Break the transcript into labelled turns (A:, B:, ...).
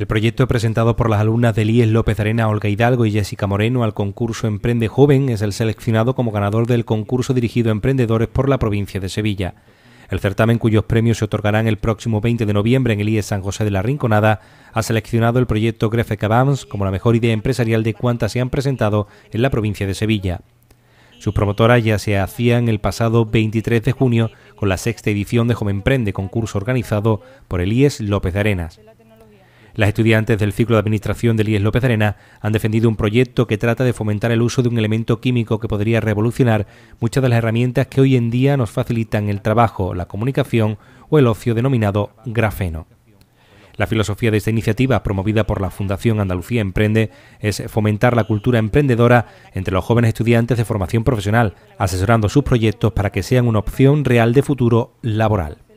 A: El proyecto presentado por las alumnas de Elías López Arena, Olga Hidalgo y Jessica Moreno al concurso Emprende Joven es el seleccionado como ganador del concurso dirigido a emprendedores por la provincia de Sevilla. El certamen, cuyos premios se otorgarán el próximo 20 de noviembre en el IES San José de la Rinconada, ha seleccionado el proyecto Grefe Cabams como la mejor idea empresarial de cuantas se han presentado en la provincia de Sevilla. Sus promotoras ya se hacían el pasado 23 de junio con la sexta edición de Joven Emprende, concurso organizado por el López Arenas. Las estudiantes del ciclo de administración de IES López Arena han defendido un proyecto que trata de fomentar el uso de un elemento químico que podría revolucionar muchas de las herramientas que hoy en día nos facilitan el trabajo, la comunicación o el ocio denominado grafeno. La filosofía de esta iniciativa, promovida por la Fundación Andalucía Emprende, es fomentar la cultura emprendedora entre los jóvenes estudiantes de formación profesional, asesorando sus proyectos para que sean una opción real de futuro laboral.